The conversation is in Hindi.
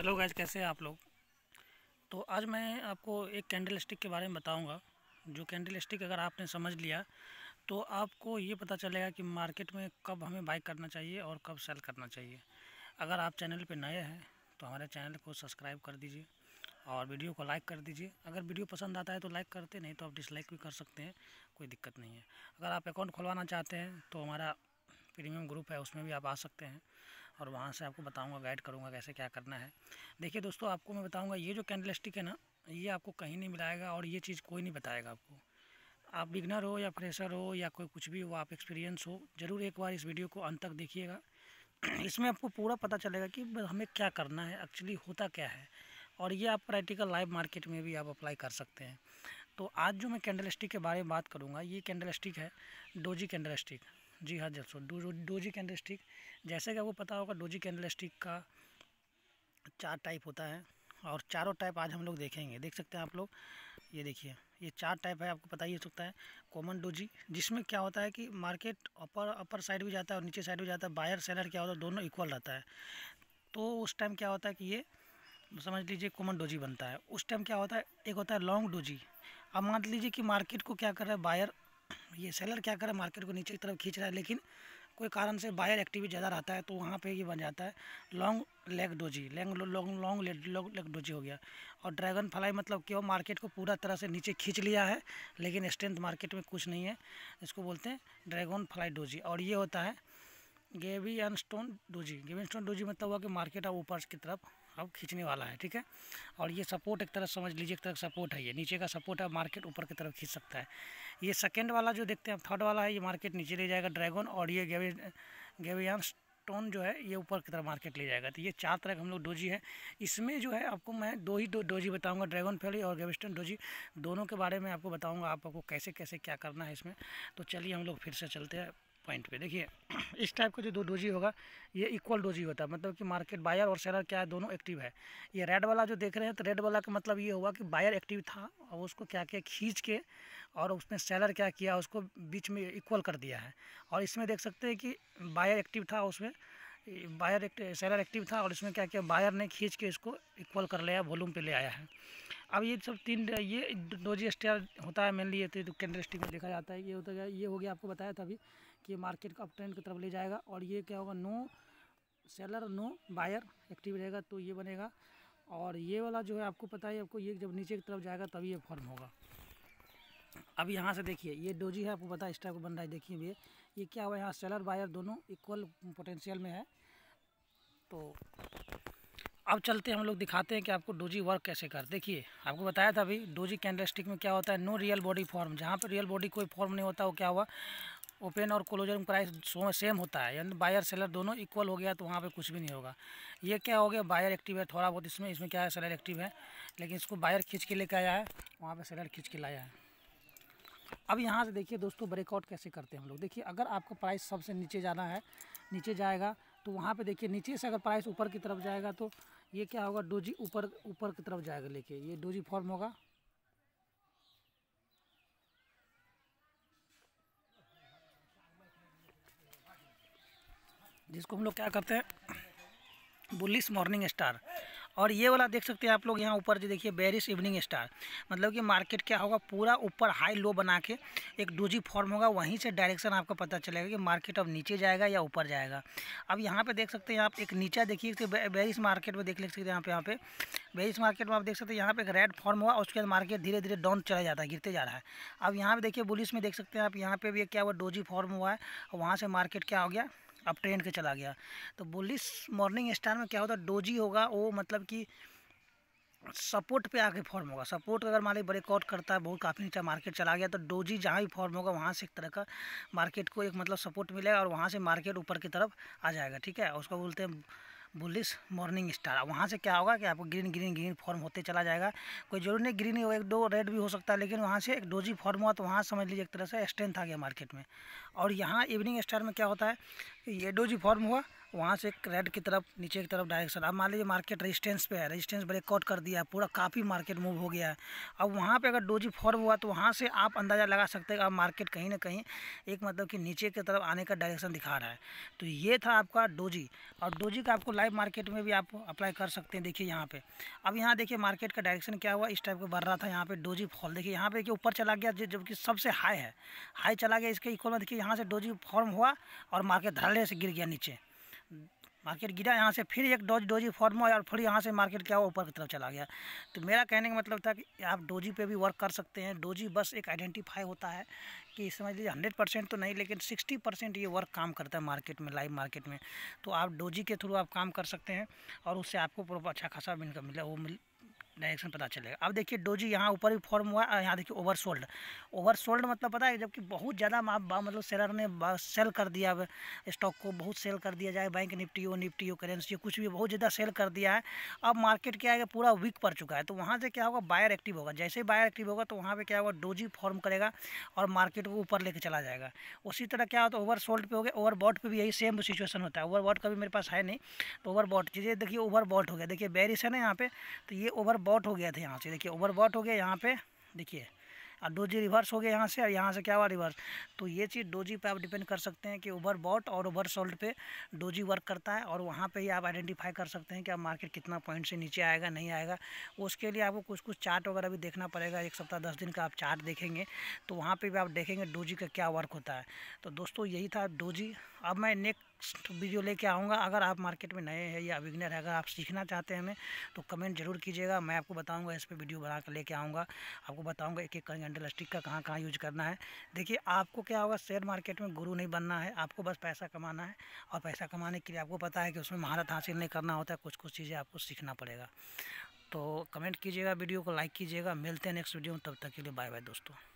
हेलो गैज कैसे हैं आप लोग तो आज मैं आपको एक कैंडल स्टिक के बारे में बताऊंगा जो कैंडल स्टिक अगर आपने समझ लिया तो आपको ये पता चलेगा कि मार्केट में कब हमें बाई करना चाहिए और कब सेल करना चाहिए अगर आप चैनल पर नए हैं तो हमारे चैनल को सब्सक्राइब कर दीजिए और वीडियो को लाइक कर दीजिए अगर वीडियो पसंद आता है तो लाइक करते नहीं तो आप डिसलाइक भी कर सकते हैं कोई दिक्कत नहीं है अगर आप अकाउंट खुलवाना चाहते हैं तो हमारा प्रीमियम ग्रुप है उसमें भी आप आ सकते हैं और वहाँ से आपको बताऊँगा गाइड करूँगा कैसे क्या करना है देखिए दोस्तों आपको मैं बताऊँगा ये जो कैंडल स्टिक है ना ये आपको कहीं नहीं मिलाएगा और ये चीज़ कोई नहीं बताएगा आपको आप बिगनर हो या फ्रेशर हो या कोई कुछ भी हो आप एक्सपीरियंस हो ज़रूर एक बार इस वीडियो को अंत तक देखिएगा इसमें आपको पूरा पता चलेगा कि हमें क्या करना है एक्चुअली होता क्या है और ये आप प्रैक्टिकल लाइव मार्केट में भी आप अप्लाई कर सकते हैं तो आज जो मैं कैंडल स्टिक के बारे में बात करूँगा ये कैंडल स्टिक है डोजी कैंडल स्टिक जी हाँ दोस्तों डो, डोजी कैंडल स्टिक जैसे कि आपको पता होगा डोजी कैंडल स्टिक का चार टाइप होता है और चारों टाइप आज हम लोग देखेंगे देख सकते हैं आप लोग ये देखिए ये चार टाइप है आपको पता ही हो सकता है कॉमन डोजी जिसमें क्या होता है कि मार्केट अपर अपर साइड भी जाता है और नीचे साइड भी जाता है बायर सेलर क्या होता है दोनों इक्वल रहता है तो उस टाइम क्या होता है कि ये समझ लीजिए कॉमन डोजी बनता है उस टाइम क्या होता है एक होता है लॉन्ग डोजी अब मान लीजिए कि मार्केट को क्या कर रहा है बायर ये सेलर क्या कर रहा है मार्केट को नीचे की तरफ खींच रहा है लेकिन कोई कारण से बायर एक्टिविटी ज़्यादा रहता है तो वहाँ पे ये बन जाता है long leg doji long long long leg doji हो गया और ड्रैगन फ्लाई मतलब कि वो मार्केट को पूरा तरह से नीचे खींच लिया है लेकिन स्ट्रेंथ मार्केट में कुछ नहीं है इसको बोलते हैं ड्रैगन फ्लाई डोजी और ये होता है gravestone doji gravestone doji मतलब हुआ कि मार्केट अब ऊपर की तरफ अब खींचने वाला है ठीक है और ये सपोर्ट एक तरह समझ लीजिए एक तरह सपोर्ट है ये नीचे का सपोर्ट है मार्केट ऊपर की तरफ खींच सकता है ये सेकेंड वाला जो देखते हैं थर्ड वाला है ये मार्केट नीचे ले जाएगा ड्रैगन और ये गेवी गेवियन स्टोन जो है ये ऊपर की तरफ मार्केट ले जाएगा तो ये चार तरह के हम लोग डोजी है इसमें जो है आपको मैं दो ही दो डोजी बताऊंगा ड्रैगन फेली और गेविस्टन डोजी दोनों के बारे में आपको बताऊँगा आप आपको कैसे कैसे क्या करना है इसमें तो चलिए हम लोग फिर से चलते हैं पॉइंट पे देखिए इस टाइप का जो दो डोजी होगा ये इक्वल डोजी होता है मतलब कि मार्केट बायर और सेलर क्या है दोनों एक्टिव है ये रेड वाला जो देख रहे हैं तो रेड वाला का मतलब ये हुआ कि बायर एक्टिव था और उसको क्या किया खींच के और उसने सेलर क्या किया उसको बीच में इक्वल कर दिया है और इसमें देख सकते हैं कि बायर एक्टिव था उसमें बायर सेलर एक्टिव था और इसमें क्या किया बायर ने खींच के इसको इक्वल कर लिया वॉल्यूम पर ले आया है अब ये सब तीन ये डोजी स्टेयर होता है मेनली ये तो कैंडल स्टिक में देखा जाता है ये होता है ये हो गया आपको बताया था अभी कि मार्केट का अप ट्रेंड की तरफ ले जाएगा और ये क्या होगा no seller no buyer active रहेगा तो ये बनेगा और ये वाला जो है आपको पता है आपको ये जब नीचे की तरफ जाएगा तभी ये फॉर्म होगा अब यहाँ से देखिए ये डोजी है आपको पता है इस टाइप बन रहा है देखिए भैया ये क्या हुआ यहाँ सेलर बायर दोनों इक्वल पोटेंशियल में है तो अब चलते हम लोग दिखाते हैं कि आपको डोजी वर्क कैसे कर देखिए आपको बताया था अभी डोजी कैंडल में क्या होता है नो रियल बॉडी फॉर्म जहाँ पर रियल बॉडी कोई फॉर्म नहीं होता वो क्या हुआ ओपन और क्लोजर प्राइस सेम होता है यानी बायर सेलर दोनों इक्वल हो गया तो वहाँ पे कुछ भी नहीं होगा ये क्या हो गया बायर एक्टिव है थोड़ा बहुत इसमें इसमें क्या है सेलर एक्टिव है लेकिन इसको बायर खींच के लेके आया है वहाँ पर सेलर खींच के लाया है अब यहाँ से देखिए दोस्तों ब्रेकआउट कैसे करते हैं हम लोग देखिए अगर आपको प्राइस सबसे नीचे जाना है नीचे जाएगा तो वहाँ पर देखिए नीचे से अगर प्राइस ऊपर की तरफ जाएगा तो ये क्या होगा डोजी ऊपर ऊपर की तरफ जाएगा लेके ये डोजी फॉर्म होगा जिसको हम लोग क्या करते हैं बुलिस मॉर्निंग स्टार और ये वाला देख सकते हैं आप लोग यहाँ ऊपर जो देखिए बेरिस इवनिंग स्टार मतलब कि मार्केट क्या होगा पूरा ऊपर हाई लो बना के एक डूजी फॉर्म होगा वहीं से डायरेक्शन आपको पता चलेगा कि मार्केट अब नीचे जाएगा या ऊपर जाएगा अब यहाँ पे देख सकते हैं आप एक नीचा देखिए तो बेरिस मार्केट में देख सकते हैं यहाँ पे यहाँ पे बेरिस मार्केट में आप देख सकते हैं यहाँ पे एक रेड फॉर्म हुआ उसके बाद मार्केट धीरे धीरे डाउन चला जाता है गिरते जा रहा है अब यहाँ पर देखिए बुलिस में देख सकते हैं आप यहाँ पे भी क्या हुआ डोजी फॉर्म हुआ है वहाँ से मार्केट क्या हो गया अप ट्रेंड के चला गया तो बुलिस मॉर्निंग स्टार में क्या होता है डोजी होगा वो मतलब कि सपोर्ट पे आके फॉर्म होगा सपोर्ट अगर मान ली ब्रेकआउट करता है बहुत काफ़ी नीचा मार्केट चला गया तो डोजी जहाँ भी फॉर्म होगा वहाँ से एक तरह का मार्केट को एक मतलब सपोर्ट मिलेगा और वहाँ से मार्केट ऊपर की तरफ आ जाएगा ठीक है उसको बोलते हैं बुलिस मॉर्निंग स्टार वहाँ से क्या होगा कि आपको ग्रीन ग्रीन ग्रीन फॉर्म होते चला जाएगा कोई जरूरी नहीं ग्रीन हो एक दो रेड भी हो सकता है लेकिन वहाँ से एक डोजी फॉर्म हुआ तो वहाँ समझ लीजिए एक तरह से स्ट्रेंथ आ गया मार्केट में और यहाँ इवनिंग स्टार में क्या होता है ये डोजी फॉर्म हुआ वहाँ से रेड की तरफ नीचे की तरफ डायरेक्शन अब मान लीजिए मार्केट रेजिस्टेंस पे है रेजिस्टेंस ब्रेक कर दिया पूरा काफ़ी मार्केट मूव हो गया है अब वहाँ पे अगर डोजी फॉर्म हुआ तो वहाँ से आप अंदाज़ा लगा सकते हैं अब मार्केट कहीं ना कहीं एक मतलब कि नीचे की तरफ आने का डायरेक्शन दिखा रहा है तो ये था आपका डोजी और डोजी का आपको लाइव मार्केट में भी आप अप्लाई कर सकते हैं देखिए यहाँ पर अब यहाँ देखिए मार्केट का डायरेक्शन क्या हुआ इस टाइप का बढ़ रहा था यहाँ पर डोजी फॉल देखिए यहाँ पर ऊपर चला गया जबकि सबसे हाई है हाई चला गया इसके इक्वल में देखिए यहाँ से डोजी फॉर्म हुआ और मार्केट धड़ल्ले से गिर गया नीचे मार्केट गिरा यहाँ से फिर एक डोज डोजी फॉर्म हुआ और फिर यहाँ से मार्केट क्या हुआ ऊपर की तरफ चला गया तो मेरा कहने का मतलब था कि आप डोजी पे भी वर्क कर सकते हैं डोजी बस एक आइडेंटिफाई होता है कि समझ लीजिए हंड्रेड परसेंट तो नहीं लेकिन सिक्सटी परसेंट ये वर्क काम करता है मार्केट में लाइव मार्केट में तो आप डोजी के थ्रू आप काम कर सकते हैं और उससे आपको अच्छा खासा इनकम मिला वो मिल डायरेक्शन पता चलेगा अब देखिए डोजी यहाँ ऊपर भी फॉर्म हुआ यहाँ देखिए ओवर सोल्ड ओवर सोल्ड मतलब पता है जबकि बहुत ज़्यादा मतलब सेलर ने सेल कर दिया अब स्टॉक को बहुत सेल कर दिया जाए बैंक निफ्टी हो निफ्टी हो करेंसी हो कुछ भी बहुत ज़्यादा सेल कर दिया है अब मार्केट क्या है पूरा वीक पड़ चुका है तो वहाँ से क्या होगा बायर एक्टिव होगा जैसे ही बायर एक्टिव होगा तो वहाँ पर क्या होगा डोजी फॉर्म करेगा और मार्केट को ऊपर लेके चला जाएगा उसी तरह क्या होता है ओवर सोल्ड पर हो गया ओवर बॉट पर भी यही सेम सिचुएशन होता है ओवर बॉट का भी मेरे पास है नहीं तो ओवर बॉट चीज़ें देखिए ओवर बॉट हो गया देखिए बैरिस है ना यहाँ पे तो ये ओवर ओवरबॉट हो गया था यहाँ से देखिए ओवरबॉट हो गया यहाँ पे देखिए और डोजी रिवर्स हो गया यहाँ से और यहाँ से क्या हुआ रिवर्स तो ये चीज़ डोजी पे आप डिपेंड कर सकते हैं कि ओवर बॉट और ओवर सोल्ड पे डोजी वर्क करता है और वहाँ पे ही आप आइडेंटिफाई कर सकते हैं कि आप मार्केट कितना पॉइंट से नीचे आएगा नहीं आएगा उसके लिए आपको कुछ कुछ चार्ट वगैरह भी देखना पड़ेगा एक सप्ताह दस दिन का आप चार्ट देखेंगे तो वहाँ पर भी आप देखेंगे डोजी का क्या वर्क होता है तो दोस्तों यही था डोजी अब मैं नेक नेक्स्ट तो वीडियो लेके आऊँगा अगर आप मार्केट में नए हैं या बिगनर है अगर आप सीखना चाहते हैं हमें तो कमेंट जरूर कीजिएगा मैं आपको बताऊँगा इस पर वीडियो बना कर लेके आऊँगा आपको बताऊँगा एक एक कहीं अंडल स्टिक का कहाँ कहाँ यूज करना है देखिए आपको क्या होगा शेयर मार्केट में गुरु नहीं बनना है आपको बस पैसा कमाना है और पैसा कमाने के लिए आपको पता है कि उसमें महारत हासिल नहीं करना होता है कुछ कुछ चीज़ें आपको सीखना पड़ेगा तो कमेंट कीजिएगा वीडियो को लाइक कीजिएगा मिलते हैं नेक्स्ट वीडियो में तब तक के लिए बाय बाय दोस्तों